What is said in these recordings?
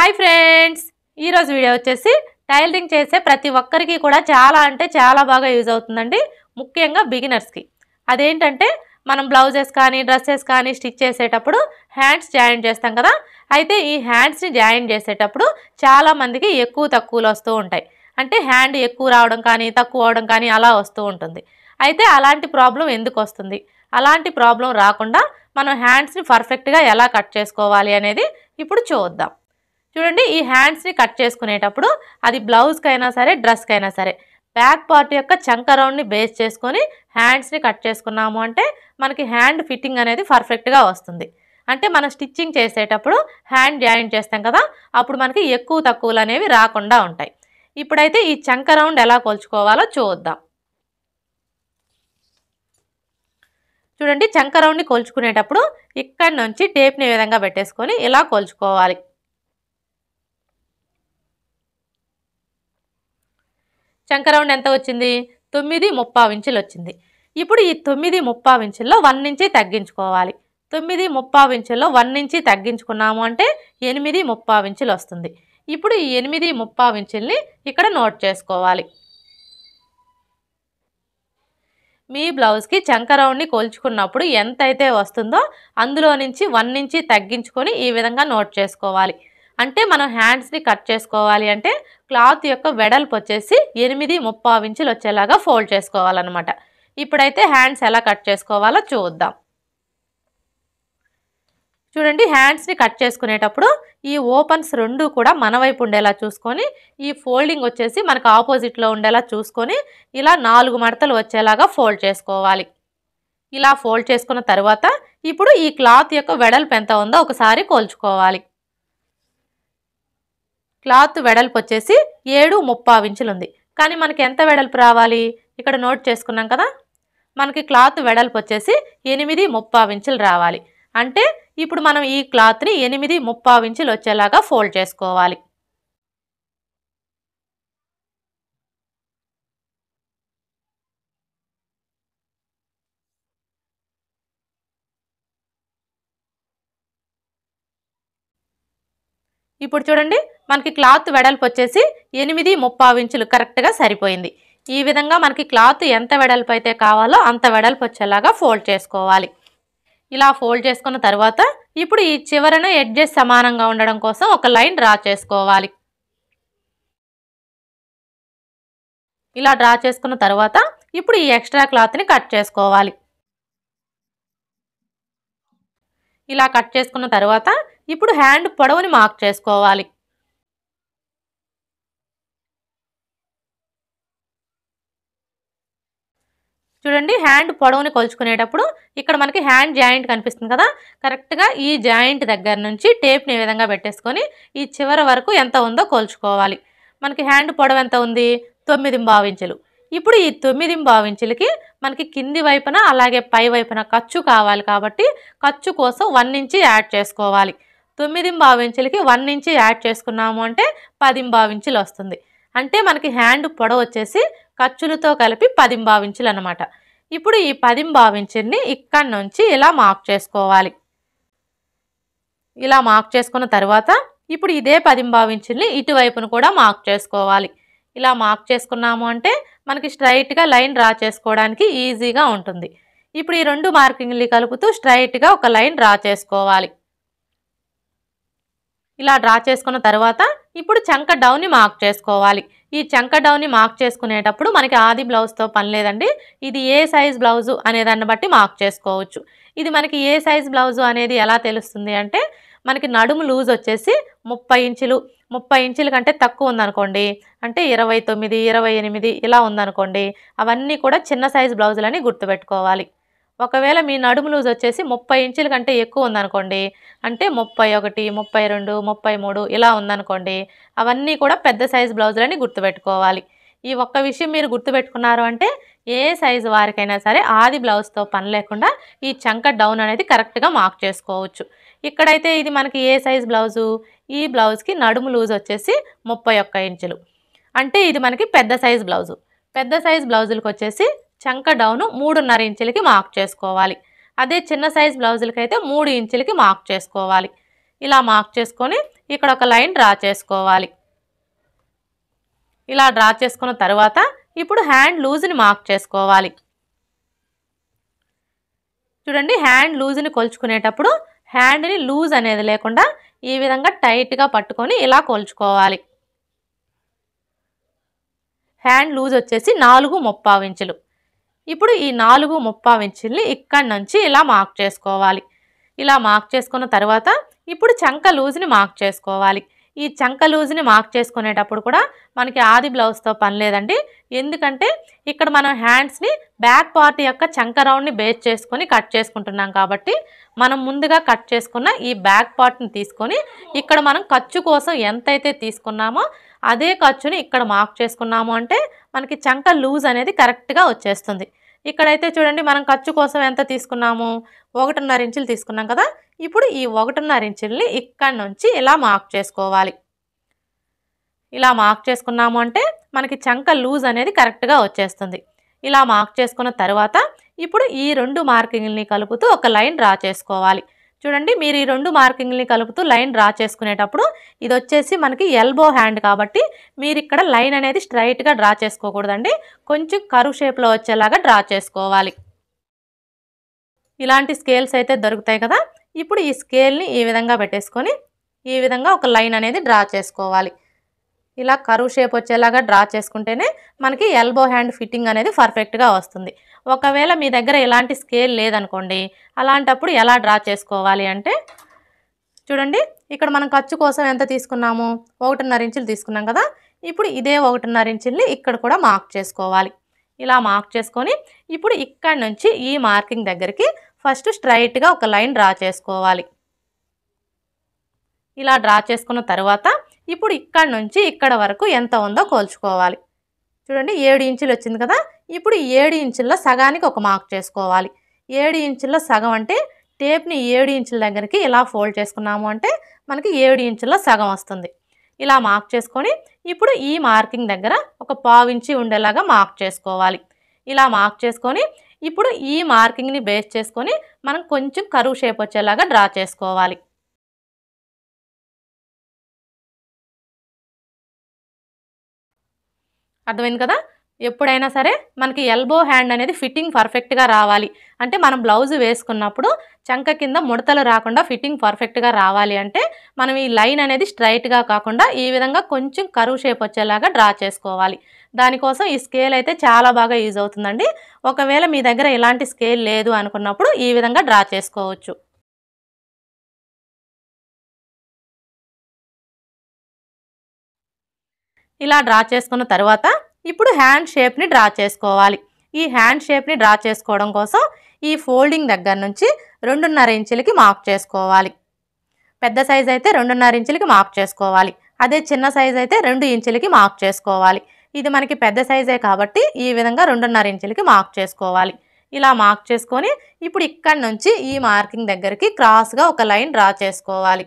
hi friends ఈరోజు video వచ్చేసి tailoring చేసే ప్రతి ఒక్కరికి కూడా చాలా అంటే చాలా బాగా యూజ్ అవుతుందండి ముఖ్యంగా బిగినర్స్కి అదేంటంటే మనం బ్లౌజెస్ కానీ డ్రెస్సెస్ కానీ స్టిచ్ చేసేటప్పుడు హ్యాండ్స్ జాయిన్ చేస్తాం కదా అయితే ఈ హ్యాండ్స్ని జాయిన్ చేసేటప్పుడు చాలామందికి ఎక్కువ తక్కువలు వస్తూ ఉంటాయి అంటే హ్యాండ్ ఎక్కువ రావడం కానీ తక్కువ అవడం కానీ అలా వస్తూ ఉంటుంది అయితే అలాంటి ప్రాబ్లం ఎందుకు వస్తుంది అలాంటి ప్రాబ్లం రాకుండా మనం హ్యాండ్స్ని పర్ఫెక్ట్గా ఎలా కట్ చేసుకోవాలి అనేది ఇప్పుడు చూద్దాం చూడండి ఈ హ్యాండ్స్ని కట్ చేసుకునేటప్పుడు అది బ్లౌజ్కైనా సరే డ్రెస్కైనా సరే బ్యాక్ పార్ట్ యొక్క చంక రౌండ్ని బేస్ చేసుకొని హ్యాండ్స్ని కట్ చేసుకున్నాము అంటే మనకి హ్యాండ్ ఫిట్టింగ్ అనేది పర్ఫెక్ట్గా వస్తుంది అంటే మనం స్టిచ్చింగ్ చేసేటప్పుడు హ్యాండ్ జాయింట్ చేస్తాం కదా అప్పుడు మనకి ఎక్కువ తక్కువలు అనేవి రాకుండా ఉంటాయి ఇప్పుడైతే ఈ చంక రౌండ్ ఎలా కొలుచుకోవాలో చూద్దాం చూడండి చంక రౌండ్ని కొలుచుకునేటప్పుడు ఇక్కడి నుంచి టేప్ని విధంగా పెట్టేసుకొని ఇలా కొలుచుకోవాలి చంకరౌండ్ ఎంత వచ్చింది తొమ్మిది ముప్పావు ఇంచులు వచ్చింది ఇప్పుడు ఈ తొమ్మిది ముప్పావు ఇంచుల్లో వన్ ఇంచి తగ్గించుకోవాలి తొమ్మిది ముప్పావు ఇంచుల్లో వన్ ఇంచి తగ్గించుకున్నాము అంటే ఎనిమిది ముప్పావు ఇంచులు వస్తుంది ఇప్పుడు ఈ ఎనిమిది ముప్పావు ఇంచుల్ని ఇక్కడ నోట్ చేసుకోవాలి మీ బ్లౌజ్కి చంకరౌండ్ని కోల్చుకున్నప్పుడు ఎంతైతే వస్తుందో అందులో నుంచి వన్ ఇంచి తగ్గించుకొని ఈ విధంగా నోట్ చేసుకోవాలి అంటే మనం హ్యాండ్స్ని కట్ చేసుకోవాలి అంటే క్లాత్ యొక్క వెడల్పు వచ్చేసి ఎనిమిది ముప్పావు ఇంచులు వచ్చేలాగా ఫోల్డ్ చేసుకోవాలన్నమాట ఇప్పుడైతే హ్యాండ్స్ ఎలా కట్ చేసుకోవాలో చూద్దాం చూడండి హ్యాండ్స్ని కట్ చేసుకునేటప్పుడు ఈ ఓపెన్స్ రెండు కూడా మన వైపు ఉండేలా చూసుకొని ఈ ఫోల్డింగ్ వచ్చేసి మనకు ఆపోజిట్లో ఉండేలా చూసుకొని ఇలా నాలుగు మడతలు వచ్చేలాగా ఫోల్డ్ చేసుకోవాలి ఇలా ఫోల్డ్ చేసుకున్న తర్వాత ఇప్పుడు ఈ క్లాత్ యొక్క వెడల్పు ఎంత ఉందో ఒకసారి కోల్చుకోవాలి క్లాత్ వెడల్పు వచ్చేసి ఏడు ముప్పా ఇంచులు ఉంది కానీ మనకి ఎంత వెడల్పు రావాలి ఇక్కడ నోట్ చేసుకున్నాం కదా మనకి క్లాత్ వెడల్పు వచ్చేసి ఎనిమిది ముప్పా ఇంచులు రావాలి అంటే ఇప్పుడు మనం ఈ క్లాత్ని ఎనిమిది ముప్పా ఇంచులు వచ్చేలాగా ఫోల్డ్ చేసుకోవాలి ఇప్పుడు చూడండి మనకి క్లాత్ వెడల్పు వచ్చేసి ఎనిమిది ముప్పావు ఇంచులు కరెక్ట్గా సరిపోయింది ఈ విధంగా మనకి క్లాత్ ఎంత వెడల్పు అయితే కావాలో అంత వెడల్పు వచ్చేలాగా ఫోల్డ్ చేసుకోవాలి ఇలా ఫోల్డ్ చేసుకున్న తర్వాత ఇప్పుడు ఈ చివరన ఎడ్జెస్ సమానంగా ఉండడం కోసం ఒక లైన్ డ్రా చేసుకోవాలి ఇలా డ్రా చేసుకున్న తర్వాత ఇప్పుడు ఈ ఎక్స్ట్రా క్లాత్ని కట్ చేసుకోవాలి ఇలా కట్ చేసుకున్న తర్వాత ఇప్పుడు హ్యాండ్ పొడవుని మార్క్ చేసుకోవాలి చూడండి హ్యాండ్ పొడవుని కొలుచుకునేటప్పుడు ఇక్కడ మనకి హ్యాండ్ జాయింట్ కనిపిస్తుంది కదా కరెక్ట్గా ఈ జాయింట్ దగ్గర నుంచి టేప్ని ఏ విధంగా పెట్టేసుకొని ఈ చివరి వరకు ఎంత ఉందో కొలుచుకోవాలి మనకి హ్యాండ్ పొడవు ఎంత ఉంది తొమ్మిది బావించలు ఇప్పుడు ఈ తొమ్మిది బావించులకి మనకి కింది వైపున అలాగే పై వైపున ఖర్చు కావాలి కాబట్టి ఖర్చు కోసం వన్ ఇంచు యాడ్ చేసుకోవాలి తొమ్మిది బావించులకి వన్ ఇంచు యాడ్ చేసుకున్నాము అంటే పది బావించులు వస్తుంది అంటే మనకి హ్యాండ్ పొడవు వచ్చేసి ఖర్చులతో కలిపి పది బావించులు అనమాట ఇప్పుడు ఈ పది ఇంచుని ఇక్కడి నుంచి ఇలా మార్క్ చేసుకోవాలి ఇలా మార్క్ చేసుకున్న తర్వాత ఇప్పుడు ఇదే పది ఇంచుల్ని ఇటువైపును కూడా మార్క్ చేసుకోవాలి ఇలా మార్క్ చేసుకున్నాము అంటే మనకి స్ట్రైట్గా లైన్ డ్రా చేసుకోవడానికి ఈజీగా ఉంటుంది ఇప్పుడు ఈ రెండు మార్కింగ్లు కలుపుతూ స్ట్రైట్గా ఒక లైన్ డ్రా చేసుకోవాలి ఇలా డ్రా చేసుకున్న తర్వాత ఇప్పుడు చంక డౌన్ని మార్క్ చేసుకోవాలి ఈ చంక డౌన్ని మార్క్ చేసుకునేటప్పుడు మనకి ఆది బ్లౌజ్తో పని లేదండి ఇది ఏ సైజ్ బ్లౌజు అనే దాన్ని బట్టి మార్క్ చేసుకోవచ్చు ఇది మనకి ఏ సైజ్ బ్లౌజు అనేది ఎలా తెలుస్తుంది అంటే మనకి నడుము లూజ్ వచ్చేసి ముప్పై ఇంచులు ముప్పై ఇంచుల కంటే తక్కువ ఉందనుకోండి అంటే ఇరవై తొమ్మిది ఇరవై ఎనిమిది ఇలా ఉందనుకోండి అవన్నీ కూడా చిన్న సైజు బ్లౌజులని గుర్తుపెట్టుకోవాలి ఒకవేళ మీ నడుము లూజ్ వచ్చేసి ముప్పై ఇంచుల కంటే ఎక్కువ ఉందనుకోండి అంటే ముప్పై ఒకటి ముప్పై రెండు ముప్పై మూడు ఇలా ఉందనుకోండి అవన్నీ కూడా పెద్ద సైజు బ్లౌజులని గుర్తుపెట్టుకోవాలి ఈ ఒక్క విషయం మీరు గుర్తుపెట్టుకున్నారు అంటే ఏ సైజు వారికైనా సరే ఆది బ్లౌజ్తో పని లేకుండా ఈ చంక డౌన్ అనేది కరెక్ట్గా మార్క్ చేసుకోవచ్చు ఇక్కడైతే ఇది మనకి ఏ సైజు బ్లౌజు ఈ బ్లౌజ్కి నడుము లూజ్ వచ్చేసి ముప్పై ఇంచులు అంటే ఇది మనకి పెద్ద సైజు బ్లౌజు పెద్ద సైజు బ్లౌజులకు వచ్చేసి చంక డౌను మూడున్నర ఇంచులకి మార్క్ చేసుకోవాలి అదే చిన్న సైజ్ బ్లౌజులకి అయితే మూడు ఇంచులకి మార్క్ చేసుకోవాలి ఇలా మార్క్ చేసుకొని ఇక్కడ ఒక లైన్ డ్రా చేసుకోవాలి ఇలా డ్రా చేసుకున్న తర్వాత ఇప్పుడు హ్యాండ్ లూజ్ని మార్క్ చేసుకోవాలి చూడండి హ్యాండ్ లూజ్ని కొలుచుకునేటప్పుడు హ్యాండ్ని లూజ్ అనేది లేకుండా ఈ విధంగా టైట్గా పట్టుకొని ఇలా కొలుచుకోవాలి హ్యాండ్ లూజ్ వచ్చేసి నాలుగు ముప్పావు ఇంచులు ఇప్పుడు ఈ నాలుగు ముప్పావు ఇంచుల్ని ఇక్కడి నుంచి ఇలా మార్క్ చేసుకోవాలి ఇలా మార్క్ చేసుకున్న తర్వాత ఇప్పుడు చంక లూజ్ని మార్క్ చేసుకోవాలి ఈ చంక లూజ్ని మార్క్ చేసుకునేటప్పుడు కూడా మనకి ఆది బ్లౌజ్తో పని లేదండి ఎందుకంటే ఇక్కడ మనం హ్యాండ్స్ని బ్యాక్ పార్ట్ యొక్క చంక రౌండ్ని బేస్ చేసుకొని కట్ చేసుకుంటున్నాం కాబట్టి మనం ముందుగా కట్ చేసుకున్న ఈ బ్యాక్ పార్ట్ని తీసుకొని ఇక్కడ మనం ఖర్చు కోసం ఎంతైతే తీసుకున్నామో అదే ఖర్చుని ఇక్కడ మార్క్ చేసుకున్నాము అంటే మనకి చంక లూజ్ అనేది కరెక్ట్గా వచ్చేస్తుంది ఇక్కడైతే చూడండి మనం ఖర్చు కోసం ఎంత తీసుకున్నాము ఒకటిన్నర ఇంచులు తీసుకున్నాం కదా ఇప్పుడు ఈ ఒకటిన్నర ఇంచుల్ని ఇక్కడి నుంచి ఇలా మార్క్ చేసుకోవాలి ఇలా మార్క్ చేసుకున్నాము అంటే మనకి చంక లూజ్ అనేది కరెక్ట్గా వచ్చేస్తుంది ఇలా మార్క్ చేసుకున్న తర్వాత ఇప్పుడు ఈ రెండు మార్కింగ్ని కలుపుతూ ఒక లైన్ డ్రా చేసుకోవాలి చూడండి మీరు ఈ రెండు మార్కింగ్ని కలుపుతూ లైన్ డ్రా చేసుకునేటప్పుడు ఇది వచ్చేసి మనకి ఎల్బో హ్యాండ్ కాబట్టి మీరు ఇక్కడ లైన్ అనేది స్ట్రైట్గా డ్రా చేసుకోకూడదండి కొంచెం కరువు షేప్లో వచ్చేలాగా డ్రా చేసుకోవాలి ఇలాంటి స్కేల్స్ అయితే దొరుకుతాయి కదా ఇప్పుడు ఈ స్కేల్ని ఈ విధంగా పెట్టేసుకొని ఈ విధంగా ఒక లైన్ అనేది డ్రా చేసుకోవాలి ఇలా కరువు షేప్ వచ్చేలాగా డ్రా చేసుకుంటేనే మనకి ఎల్బో హ్యాండ్ ఫిట్టింగ్ అనేది పర్ఫెక్ట్గా వస్తుంది ఒకవేళ మీ దగ్గర ఎలాంటి స్కేల్ లేదనుకోండి అలాంటప్పుడు ఎలా డ్రా చేసుకోవాలి అంటే చూడండి ఇక్కడ మనం ఖర్చు కోసం ఎంత తీసుకున్నాము ఒకటిన్నర ఇంచులు తీసుకున్నాం కదా ఇప్పుడు ఇదే ఒకటిన్నర ఇంచుల్ని ఇక్కడ కూడా మార్క్ చేసుకోవాలి ఇలా మార్క్ చేసుకొని ఇప్పుడు ఇక్కడ నుంచి ఈ మార్కింగ్ దగ్గరికి ఫస్ట్ స్ట్రైట్గా ఒక లైన్ డ్రా చేసుకోవాలి ఇలా డ్రా చేసుకున్న తర్వాత ఇప్పుడు ఇక్కడ నుంచి ఇక్కడ వరకు ఎంత ఉందో కోల్చుకోవాలి చూడండి ఏడు ఇంచులు వచ్చింది కదా ఇప్పుడు ఏడు ఇంచుల్లో సగానికి ఒక మార్క్ చేసుకోవాలి ఏడు ఇంచుల్లో సగం అంటే టేప్ని ఏడు ఇంచుల దగ్గరికి ఇలా ఫోల్డ్ చేసుకున్నాము అంటే మనకి ఏడు ఇంచుల్లో సగం వస్తుంది ఇలా మార్క్ చేసుకొని ఇప్పుడు ఈ మార్కింగ్ దగ్గర ఒక పావు ఇంచి ఉండేలాగా మార్క్ చేసుకోవాలి ఇలా మార్క్ చేసుకొని ఇప్పుడు ఈ మార్కింగ్ని బేస్ చేసుకొని మనం కొంచెం కరువు షేప్ వచ్చేలాగా డ్రా చేసుకోవాలి అర్థమైంది కదా ఎప్పుడైనా సరే మనకి ఎల్బో హ్యాండ్ అనేది ఫిట్టింగ్ పర్ఫెక్ట్గా రావాలి అంటే మనం బ్లౌజ్ వేసుకున్నప్పుడు చంక కింద ముడతలు రాకుండా ఫిట్టింగ్ పర్ఫెక్ట్గా రావాలి అంటే మనం ఈ లైన్ అనేది స్ట్రైట్గా కాకుండా ఈ విధంగా కొంచెం కరువు షేప్ వచ్చేలాగా డ్రా చేసుకోవాలి దానికోసం ఈ స్కేల్ అయితే చాలా బాగా యూజ్ అవుతుందండి ఒకవేళ మీ దగ్గర ఇలాంటి స్కేల్ లేదు అనుకున్నప్పుడు ఈ విధంగా డ్రా చేసుకోవచ్చు ఇలా డ్రా చేసుకున్న తర్వాత ఇప్పుడు హ్యాండ్ షేప్ని డ్రా చేసుకోవాలి ఈ హ్యాండ్ షేప్ని డ్రా చేసుకోవడం కోసం ఈ ఫోల్డింగ్ దగ్గర నుంచి రెండున్నర ఇంచులకి మార్క్ చేసుకోవాలి పెద్ద సైజ్ అయితే రెండున్నర ఇంచులకి మార్క్ చేసుకోవాలి అదే చిన్న సైజ్ అయితే రెండు ఇంచులకి మార్క్ చేసుకోవాలి ఇది మనకి పెద్ద సైజే కాబట్టి ఈ విధంగా రెండున్నర ఇంచులకి మార్క్ చేసుకోవాలి ఇలా మార్క్ చేసుకొని ఇప్పుడు ఇక్కడ నుంచి ఈ మార్కింగ్ దగ్గరికి క్రాస్గా ఒక లైన్ డ్రా చేసుకోవాలి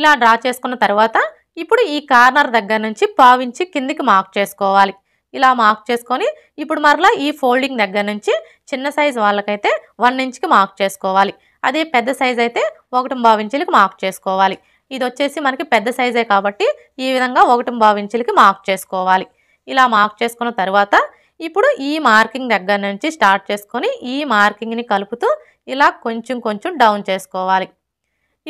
ఇలా డ్రా చేసుకున్న తర్వాత ఇప్పుడు ఈ కార్నర్ దగ్గర నుంచి పావించి కిందికి మార్క్ చేసుకోవాలి ఇలా మార్క్ చేసుకొని ఇప్పుడు మరలా ఈ ఫోల్డింగ్ దగ్గర నుంచి చిన్న సైజు వాళ్ళకైతే వన్ ఇంచ్కి మార్క్ చేసుకోవాలి అదే పెద్ద సైజు అయితే ఒకటి భావించులకి మార్క్ చేసుకోవాలి ఇది వచ్చేసి మనకి పెద్ద సైజే కాబట్టి ఈ విధంగా ఒకటి బావించులకి మార్క్ చేసుకోవాలి ఇలా మార్క్ చేసుకున్న తర్వాత ఇప్పుడు ఈ మార్కింగ్ దగ్గర నుంచి స్టార్ట్ చేసుకొని ఈ మార్కింగ్ని కలుపుతూ ఇలా కొంచెం కొంచెం డౌన్ చేసుకోవాలి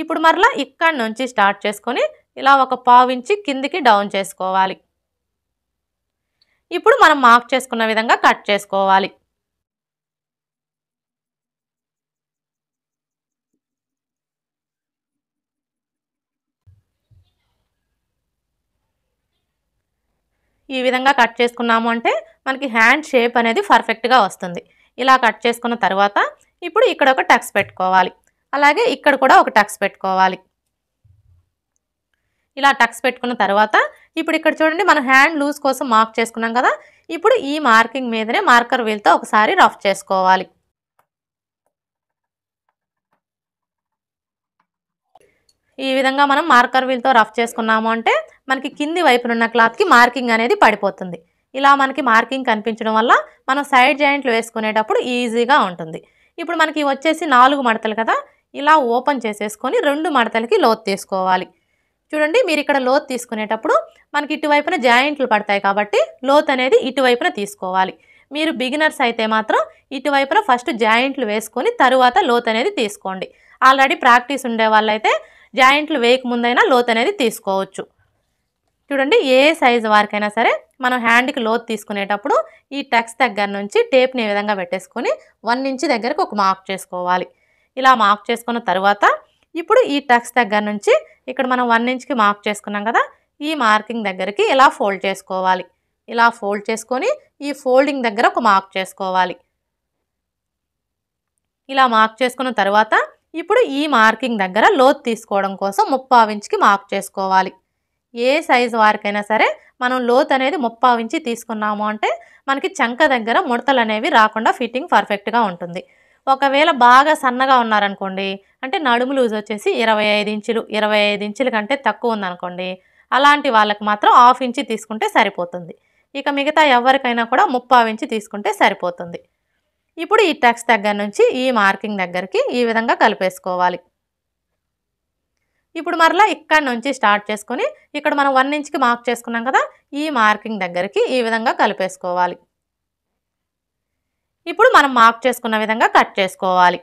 ఇప్పుడు మరలా ఇక్కడ నుంచి స్టార్ట్ చేసుకొని ఇలా ఒక పావించి కిందికి డౌన్ చేసుకోవాలి ఇప్పుడు మనం మార్క్ చేసుకున్న విధంగా కట్ చేసుకోవాలి ఈ విధంగా కట్ చేసుకున్నాము అంటే మనకి హ్యాండ్ షేప్ అనేది పర్ఫెక్ట్గా వస్తుంది ఇలా కట్ చేసుకున్న తర్వాత ఇప్పుడు ఇక్కడ ఒక టక్స్ పెట్టుకోవాలి అలాగే ఇక్కడ కూడా ఒక టక్స్ పెట్టుకోవాలి ఇలా టక్స్ పెట్టుకున్న తర్వాత ఇప్పుడు ఇక్కడ చూడండి మనం హ్యాండ్ లూజ్ కోసం మార్క్ చేసుకున్నాం కదా ఇప్పుడు ఈ మార్కింగ్ మీదనే మార్కర్ వీల్తో ఒకసారి రఫ్ చేసుకోవాలి ఈ విధంగా మనం మార్కర్ వీల్తో రఫ్ చేసుకున్నాము అంటే మనకి కింది వైపునున్న క్లాత్కి మార్కింగ్ అనేది పడిపోతుంది ఇలా మనకి మార్కింగ్ కనిపించడం వల్ల మనం సైడ్ జాయింట్లు వేసుకునేటప్పుడు ఈజీగా ఉంటుంది ఇప్పుడు మనకి వచ్చేసి నాలుగు మడతలు కదా ఇలా ఓపెన్ చేసేసుకొని రెండు మడతలకి లోతు తీసుకోవాలి చూడండి మీరు ఇక్కడ లోత్ తీసుకునేటప్పుడు మనకి ఇటువైపున జాయింట్లు పడతాయి కాబట్టి లోత్ అనేది ఇటువైపున తీసుకోవాలి మీరు బిగినర్స్ అయితే మాత్రం ఇటువైపున ఫస్ట్ జాయింట్లు వేసుకొని తరువాత లోత్ అనేది తీసుకోండి ఆల్రెడీ ప్రాక్టీస్ ఉండే వాళ్ళైతే జాయింట్లు వేయకముందైనా లోత్ అనేది తీసుకోవచ్చు చూడండి ఏ సైజు వారికైనా సరే మనం హ్యాండ్కి లోత్ తీసుకునేటప్పుడు ఈ టెక్స్ దగ్గర నుంచి టేప్ని ఏ విధంగా పెట్టేసుకొని వన్ ఇంచ్ దగ్గరకు ఒక మార్క్ చేసుకోవాలి ఇలా మార్క్ చేసుకున్న తర్వాత ఇప్పుడు ఈ టక్స్ దగ్గర నుంచి ఇక్కడ మనం వన్ ఇంచ్కి మార్క్ చేసుకున్నాం కదా ఈ మార్కింగ్ దగ్గరికి ఇలా ఫోల్డ్ చేసుకోవాలి ఇలా ఫోల్డ్ చేసుకొని ఈ ఫోల్డింగ్ దగ్గర ఒక మార్క్ చేసుకోవాలి ఇలా మార్క్ చేసుకున్న తర్వాత ఇప్పుడు ఈ మార్కింగ్ దగ్గర లోత్ తీసుకోవడం కోసం ముప్పావు ఇంచ్కి మార్క్ చేసుకోవాలి ఏ సైజు వారికైనా సరే మనం లోత్ అనేది ముప్పావు ఇంచి తీసుకున్నాము అంటే మనకి చంక దగ్గర ముడతలు అనేవి రాకుండా ఫిట్టింగ్ పర్ఫెక్ట్గా ఉంటుంది ఒకవేళ బాగా సన్నగా ఉన్నారనుకోండి అంటే నడుము లూజ్ వచ్చేసి ఇరవై ఐదు ఇంచులు ఇరవై ఐదు ఇంచుల కంటే తక్కువ ఉందనుకోండి అలాంటి వాళ్ళకి మాత్రం హాఫ్ ఇంచి తీసుకుంటే సరిపోతుంది ఇక మిగతా ఎవరికైనా కూడా ముప్పావు ఇంచి తీసుకుంటే సరిపోతుంది ఇప్పుడు ఈ టక్స్ దగ్గర నుంచి ఈ మార్కింగ్ దగ్గరికి ఈ విధంగా కలిపేసుకోవాలి ఇప్పుడు మరలా ఇక్కడ నుంచి స్టార్ట్ చేసుకొని ఇక్కడ మనం వన్ ఇంచ్కి మార్క్ చేసుకున్నాం కదా ఈ మార్కింగ్ దగ్గరికి ఈ విధంగా కలిపేసుకోవాలి ఇప్పుడు మనం మార్క్ చేసుకున్న విధంగా కట్ చేసుకోవాలి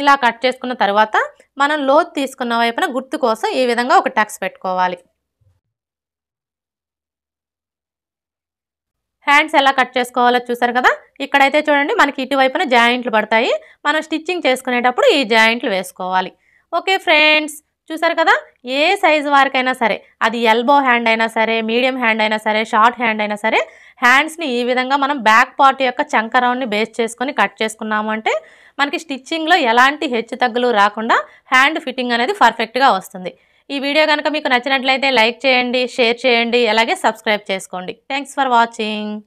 ఇలా కట్ చేసుకున్న తర్వాత మనం లోతు తీసుకున్న వైపున గుర్తు కోసం ఈ విధంగా ఒక టక్స్ పెట్టుకోవాలి హ్యాండ్స్ ఎలా కట్ చేసుకోవాలో చూసారు కదా ఇక్కడైతే చూడండి మనకి ఇటువైపున జాయింట్లు పడతాయి మనం స్టిచ్చింగ్ చేసుకునేటప్పుడు ఈ జాయింట్లు వేసుకోవాలి ఓకే ఫ్రెండ్స్ చూసారు కదా ఏ సైజు వారికైనా సరే అది ఎల్బో హ్యాండ్ అయినా సరే మీడియం హ్యాండ్ అయినా సరే షార్ట్ హ్యాండ్ అయినా సరే హ్యాండ్స్ని ఈ విధంగా మనం బ్యాక్ పార్ట్ యొక్క చంక రౌండ్ని బేస్ చేసుకొని కట్ చేసుకున్నాము అంటే మనకి స్టిచ్చింగ్లో ఎలాంటి హెచ్చు తగ్గులు రాకుండా హ్యాండ్ ఫిట్టింగ్ అనేది పర్ఫెక్ట్గా వస్తుంది ఈ వీడియో కనుక మీకు నచ్చినట్లయితే లైక్ చేయండి షేర్ చేయండి అలాగే సబ్స్క్రైబ్ చేసుకోండి థ్యాంక్స్ ఫర్ వాచింగ్